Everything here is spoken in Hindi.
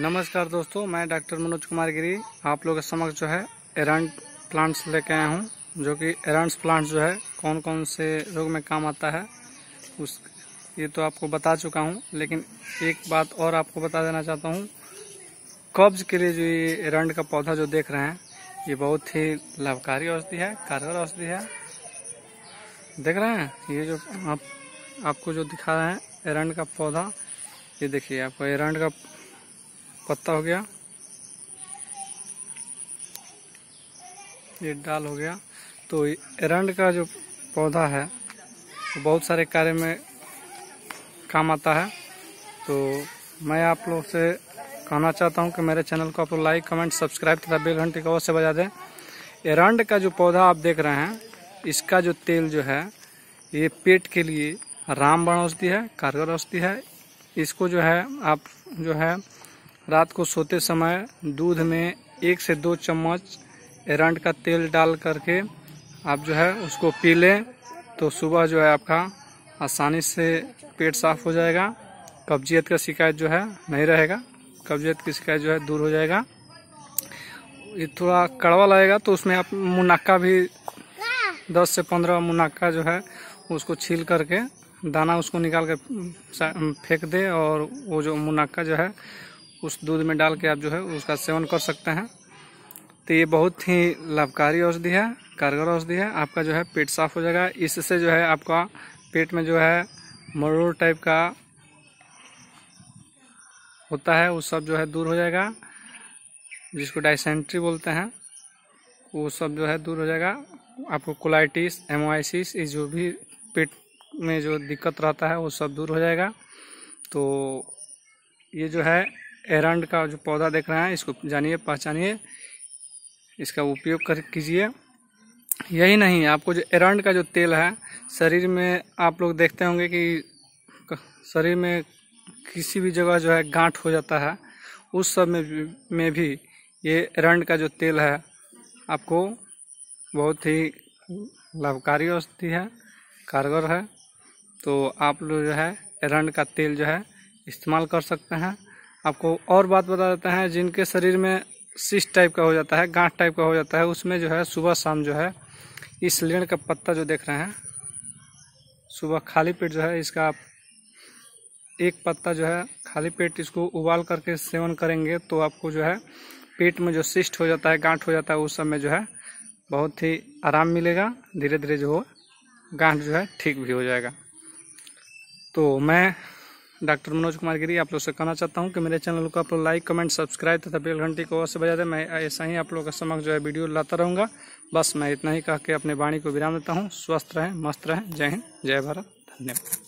नमस्कार दोस्तों मैं डॉक्टर मनोज कुमार गिरी आप लोग के समक्ष जो है एरंट प्लांट्स लेके आया हूँ जो कि एरंट्स प्लांट्स जो है कौन कौन से रोग में काम आता है उस ये तो आपको बता चुका हूँ लेकिन एक बात और आपको बता देना चाहता हूँ कब्ज के लिए जो ये एरंट का पौधा जो देख रहे हैं ये बहुत ही लाभकारी औषधि है कारगर औषधि है देख रहे हैं ये जो आप आपको जो दिखा रहे हैं एरंट का पौधा ये देखिए आपको एरंट का पत्ता हो गया ये डाल हो गया तो एरंड का जो पौधा है तो बहुत सारे कार्य में काम आता है तो मैं आप लोग से कहना चाहता हूँ कि मेरे चैनल को आप लोग लाइक कमेंट सब्सक्राइब तथा बेल घंटे का अवश्य बजा दें एरंड का जो पौधा आप देख रहे हैं इसका जो तेल जो है ये पेट के लिए रामबाण औषधि है कारगर औषधि है इसको जो है आप जो है रात को सोते समय दूध में एक से दो चम्मच एरंड का तेल डाल करके आप जो है उसको पी लें तो सुबह जो है आपका आसानी से पेट साफ हो जाएगा कब्जियत का शिकायत जो है नहीं रहेगा कब्जियत की शिकायत जो है दूर हो जाएगा ये थोड़ा कड़वा लगेगा तो उसमें आप मुनाक्का भी 10 से 15 मुनाक्का जो है उसको छील करके दाना उसको निकाल कर फेंक दे और वो जो मुनक्का जो है उस दूध में डाल के आप जो है उसका सेवन कर सकते हैं तो ये बहुत ही लाभकारी औषधि है कारगर औषधि है आपका जो है पेट साफ हो जाएगा इससे जो है आपका पेट में जो है मरूर टाइप का होता है वो सब जो है दूर हो जाएगा जिसको डाइसेंट्री बोलते हैं वो सब जो है दूर हो जाएगा आपको कोलाइटिस एमोआइसिस ये जो भी पेट में जो दिक्कत रहता है वो सब दूर हो जाएगा तो ये जो है एरंड का जो पौधा देख रहे हैं इसको जानिए पहचानिए इसका उपयोग कर कीजिए यही नहीं आपको जो एरंड का जो तेल है शरीर में आप लोग देखते होंगे कि शरीर में किसी भी जगह जो है गांठ हो जाता है उस सब में में भी ये एरंड का जो तेल है आपको बहुत ही लाभकारी औषधि है कारगर है तो आप लोग जो है एरंड का तेल जो है इस्तेमाल कर सकते हैं आपको और बात बता देते हैं जिनके शरीर में सिस टाइप का हो जाता है गांठ टाइप का हो जाता है उसमें जो है सुबह शाम जो है इस लेण का पत्ता जो देख रहे हैं सुबह खाली पेट जो है इसका आप एक पत्ता जो है खाली पेट इसको उबाल करके सेवन करेंगे तो आपको जो है पेट में जो सिस्ट हो जाता है गांठ हो जाता है उस समय जो है बहुत ही आराम मिलेगा धीरे धीरे जो हो गांठ जो है ठीक भी हो जाएगा तो मैं डॉक्टर मनोज कुमार गिरी आप लोग से कहना चाहता हूँ कि मेरे चैनल को आप लोग लाइक कमेंट सब्सक्राइब तथा बेल घंटी को अवश्य बजा दें मैं ऐसा ही आप लोगों के समक्ष जो है वीडियो लाता रहूँगा बस मैं इतना ही कह के अपने वाणी को विराम देता हूँ स्वस्थ रहें मस्त रहें जय हिंद जय भारत धन्यवाद